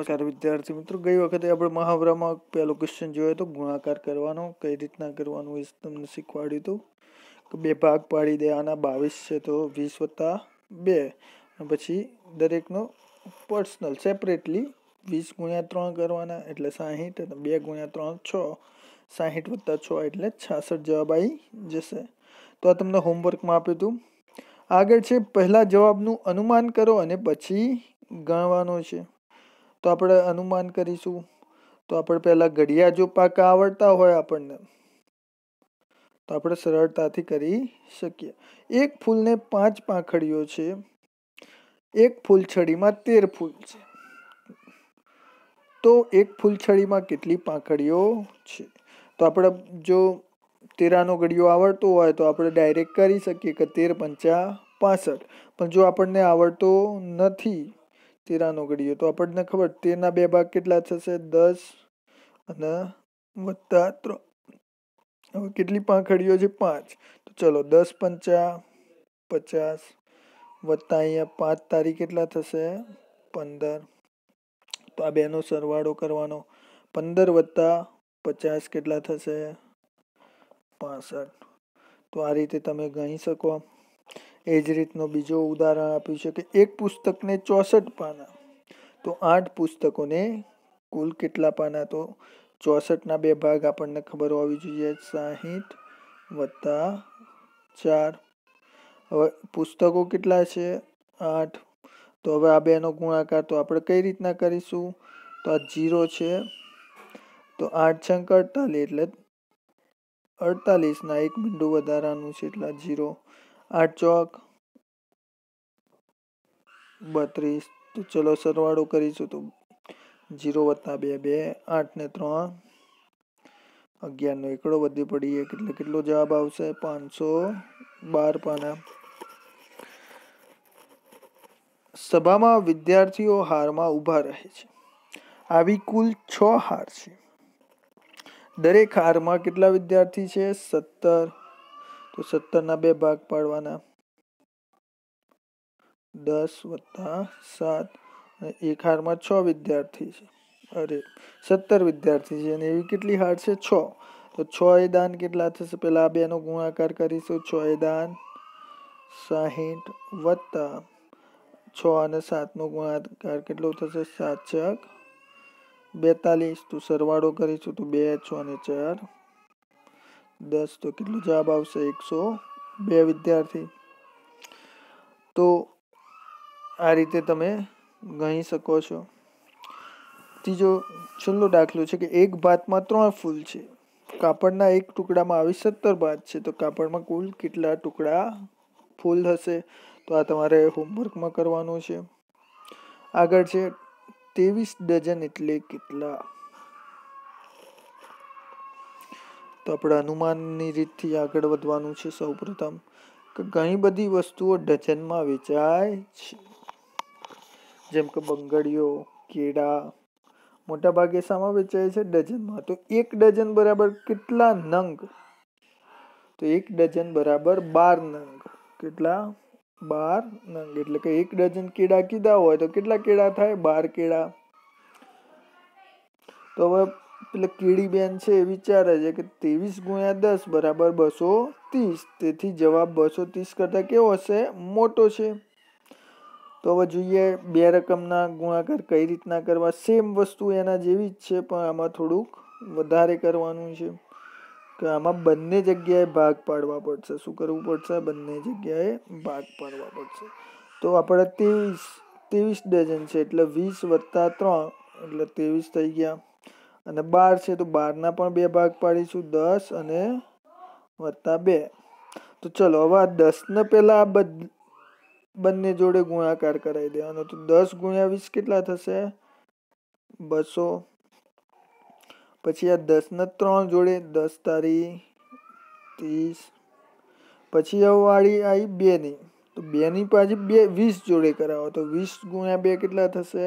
નમસ્કાર વિદ્યાર્થી મિત્રો ગઈ વખતે આપણે મહાવરામાં પહેલો ક્વેશ્ચન જોયો હતો ગુણાકાર કરવાનો કઈ રીતના કરવાનું એ તમને શીખવાડ્યું હતું કે બે ભાગ પાડી દે આના બાવીસ છે તો વીસ વત્તા બે પછી દરેકનો પર્સનલ સેપરેટલી વીસ ગુણ્યા ત્રણ કરવાના એટલે સાહીઠ અને બે ગુણ્યા ત્રણ છ સાહીઠ વત્તા છ એટલે છાસઠ જવાબ આવી જશે તો આ તમને હોમવર્કમાં આપ્યું હતું આગળ છે પહેલાં જવાબનું અનુમાન કરો અને પછી ગણવાનો છે તો આપણે અનુમાન કરીશું તો આપણે પહેલાં ઘડિયા જો પાકા આવડતા હોય આપણને તો આપણે સરળતાથી કરી શકીએ એક ફૂલને પાંચ પાંખડીઓ છે એક ફૂલછડીમાં તેર ફૂલ છે તો એક ફૂલછડીમાં કેટલી પાંખડીઓ છે તો આપણે જો તેરાનો ઘડિયો આવડતો હોય તો આપણે ડાયરેક્ટ કરી શકીએ કે તેર પંચા પાસઠ પણ જો આપણને આવડતો નથી તેરાનો ઘડીયો તો આપણને ખબર તેરના બે ભાગ કેટલા થશે દસ અને વત્તા ત્રણ હવે કેટલી પાંખડીઓ છે પાંચ તો ચલો દસ પંચા પચાસ વત્તા અહીંયા પાંચ તારીખ કેટલા થશે પંદર તો આ બેનો સરવાળો કરવાનો પંદર વત્તા પચાસ કેટલા થશે પાસઠ તો આ રીતે તમે ગણી શકો એ જ રીતનું બીજો ઉદાહરણ આપી શકે એક પુસ્તકને ચોસઠ પાના તો આઠ પુસ્તકોને કુલ કેટલા પાના તો ચોસઠના બે ભાગ આપણને ખબર હોવી જોઈએ સાહીઠ વત્તા ચાર હવે પુસ્તકો કેટલા છે આઠ તો હવે આ બેનો ગુણાકાર તો આપણે કઈ રીતના કરીશું તો આ જીરો છે તો આઠ છંક અડતાલીસ એટલે અડતાલીસના એક બિંદુ વધારાનું છે એટલા જીરો આઠ ચોક બત્રીસ તો ચલો સરવાળો કરીશું તો જીરો વત્તા બે બે આઠ ને ત્રણ અગિયારનો એકડો વધી પડી એક એટલે કેટલો જવાબ આવશે પાંચસો બાર પાના સભામાં વિદ્યાર્થીઓ હારમાં ઊભા રહે છે આવી કુલ છ હાર છે દરેક હારમાં કેટલા વિદ્યાર્થી છે સત્તર તો સત્તરના બે ભાગ પાડવાના દસ વત્તા સાત એક હારમાં છ વિદ્યાર્થી છે અરે સત્તર વિદ્યાર્થી છે અને એવી કેટલી હાર છે છ તો છ એ દાન કેટલા થશે પેલા આ બેનો ગુણાકાર કરીશું છ એ દાન સાહીઠ વત્તા છ અને સાતનો ગુણાકાર કેટલો થશે સાત ચક બેતાલીસ તો સરવાળો કરીશું તો બે છ અને ચાર દસ તો કેટલો જવાબ આવશે એકસો બે વિદ્યાર્થી તો આ રીતે તમે ગણી શકો છો ત્રીજો છેલ્લો દાખલો છે કે એક ભાતમાં ત્રણ ફૂલ છે કાપડના એક ટુકડામાં આવી સત્તર ભાત છે તો કાપડમાં કુલ કેટલા ટુકડા ફૂલ થશે તો આ તમારે હોમવર્કમાં કરવાનું છે આગળ છે ત્રેવીસ ડઝન એટલે કેટલા તો આપણે અનુમાનની રીતથી આગળ વધવાનું છે સૌપ્રથમ ઘણી બધી વસ્તુઓ ડઝનમાં વેચાય છે જેમ કે બંગડીઓ કેળા મોટાભાગે શામાં વેચાય છે ડઝનમાં તો એક ડઝન બરાબર કેટલા નંગ તો એક ડઝન બરાબર બાર નંગ કેટલા બાર નંગ એટલે કે એક ડઝન કેળા કીધા હોય તો કેટલા કેળા થાય બાર કેળા તો હવે પેલે કીડીબેન છે એ વિચારે છે કે ત્રેવીસ ગુણ્યા દસ બરાબર બસો ત્રીસ તેથી જવાબ બસો ત્રીસ કરતાં કેવો હશે મોટો છે તો હવે જોઈએ બે રકમના ગુણાકાર કઈ રીતના કરવા સેમ વસ્તુ એના જેવી જ છે પણ આમાં થોડુંક વધારે કરવાનું છે કે આમાં બંને જગ્યાએ ભાગ પાડવા પડશે શું કરવું પડશે બંને જગ્યાએ ભાગ પાડવા પડશે તો આપણે ત્રેવીસ ત્રેવીસ ડઝન છે એટલે વીસ વત્તા ત્રણ એટલે ત્રેવીસ થઈ ગયા અને બાર છે તો બારના પણ બે ભાગ પાડીશું દસ અને વત્તા બે તો ચલો હવે આ દસને પહેલાં આ બંને જોડે ગુણાકાર કરાવી દેવાનો તો દસ ગુણ્યા વીસ કેટલા થશે બસો પછી આ દસને ત્રણ જોડે દસ તારી ત્રીસ પછી હવે વાળી આવી બેની તો બેની પાછી બે વીસ જોડે કરાવો તો વીસ ગુણ્યા બે કેટલા થશે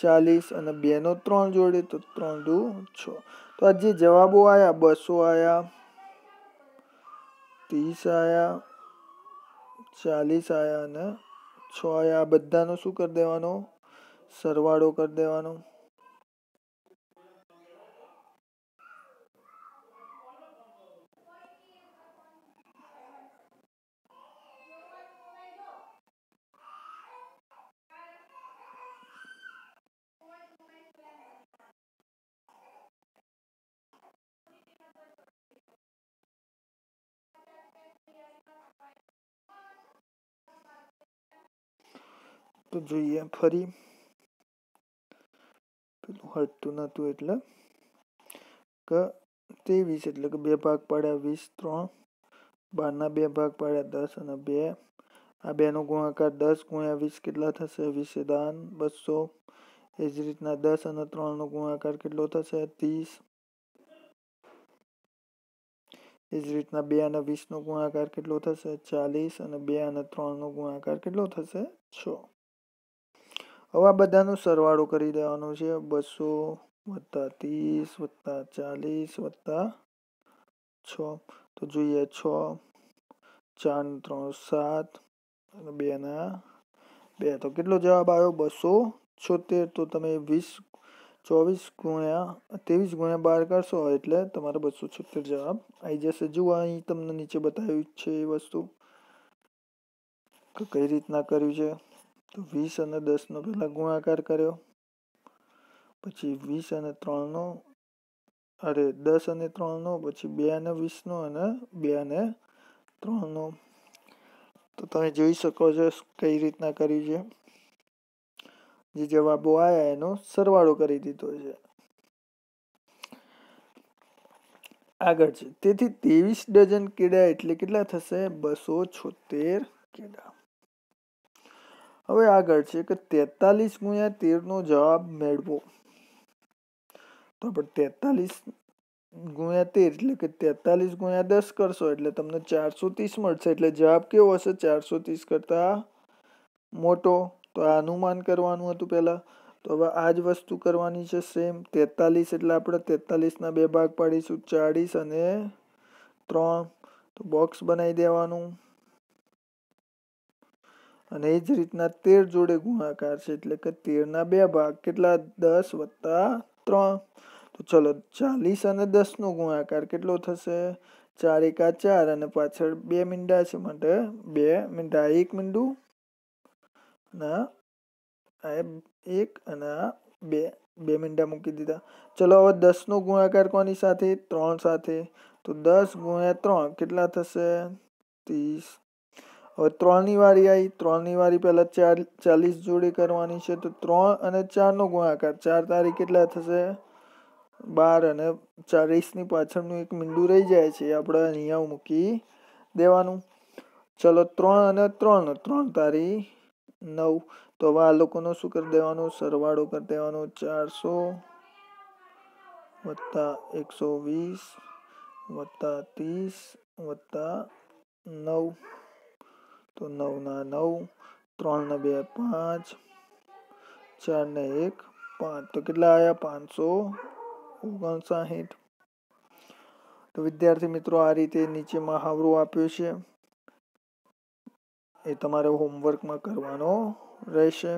ચાલીસ અને બેનો ત્રણ જોડે તો ત્રણ દુ છ તો આ જે જવાબો આવ્યા બસો આવ્યા ત્રીસ આવ્યા ચાલીસ આવ્યા અને છ આવ્યા બધાનો શું કરી દેવાનો સરવાળો કરી દેવાનો તો જોઈએ ફરી તો હરતuna તો એટલે ક 23 એટલે કે બે ભાગ પાડ્યા 23 12 ના બે ભાગ પાડ્યા 10 અને 2 આ બે નો ગુણાકાર 10 * 20 કેટલા થશે 20 * 2 = 200 એ જ રીતના 10 અને 3 નો ગુણાકાર કેટલો થશે 30 એ જ રીતના 2 અને 20 નો ગુણાકાર કેટલો થશે 40 અને 2 અને 3 નો ગુણાકાર કેટલો થશે 6 હવે આ બધાનો સરવાળો કરી દેવાનો છે બસો વત્તા ત્રીસ વત્તા ચાલીસ વત્તા છ તો જોઈએ છ ચાર ત્રણ સાત અને બેના બે તો કેટલો જવાબ આવ્યો બસો છોતેર તો તમે વીસ ચોવીસ ગુણ્યા ત્રેવીસ ગુણ્યા બાર કરશો એટલે તમારો બસો છોતેર જવાબ આવી જશે જુઓ અહીં તમને નીચે બતાવ્યું છે એ વસ્તુ કઈ રીતના કર્યું છે તો વીસ અને દસનો પહેલાં ગુણાકાર કર્યો પછી વીસ અને ત્રણનો અરે દસ અને ત્રણનો પછી બે અને વીસનો અને બે અને ત્રણનો તો તમે જોઈ શકો છો કઈ રીતના કરી છે જે જવાબો આવ્યા એનો સરવાળો કરી દીધો છે આગળ છે તેથી ત્રેવીસ ડઝન કેડા એટલે કેટલા થશે બસો છોતેર કેડા હવે આગળ છે કે તેતાલીસ ગુણ્યા તેરનો જવાબ મેળવો તો આપણે તેતાલીસ ગુણ્યા તેર એટલે કે તેતાલીસ ગુણ્યા દસ કરશો એટલે તમને ચારસો ત્રીસ મળશે એટલે જવાબ કેવો હશે ચારસો ત્રીસ કરતા મોટો તો આ અનુમાન કરવાનું હતું પહેલાં તો હવે આ જ વસ્તુ કરવાની છે સેમ તેતાલીસ એટલે આપણે તેતાલીસના બે ભાગ પાડીશું ચાળીસ અને ત્રણ તો બોક્સ બનાવી દેવાનું અને એ જ રીતના તેર જોડે ગુણાકાર છે એટલે કે તેરના બે ભાગ કેટલા દસ વત્તા ત્રણ તો ચલો ચાલીસ અને દસનો ગુણાકાર કેટલો થશે ચાર એકા ચાર અને પાછળ બે મીંડા છે માટે બે મીંડા એક મીંડું અને એક અને બે બે મીંડા મૂકી દીધા ચલો હવે દસનો ગુણાકાર કોની સાથે ત્રણ સાથે તો દસ ગુણ્યા ત્રણ કેટલા થશે ત્રીસ હવે ત્રણની વારી આવી ત્રણની વારી પહેલાં ચાર ચાલીસ જોડી કરવાની છે તો ત્રણ અને ચારનો ગુણાકાર ચાર તારીખ કેટલા થશે બાર અને ચાલીસની પાછળનું એક મીંડું રહી જાય છે આપણે અહીંયા મૂકી દેવાનું ચલો ત્રણ અને ત્રણ ત્રણ તારીખ નવ તો હવે આ લોકોનો શું કરી દેવાનું સરવાળો કરી દેવાનો ચારસો વત્તા એકસો વીસ વત્તા ત્રીસ વત્તા નવ તો ના નવ ત્રણ ત્રણને બે પાંચ ચાર ને એક પાંચ તો કેટલા આવ્યા પાંચસો ઓગણસાહીઠ તો વિદ્યાર્થી મિત્રો આ રીતે નીચે મહાવરો આપ્યો છે એ તમારે હોમવર્કમાં કરવાનો રહેશે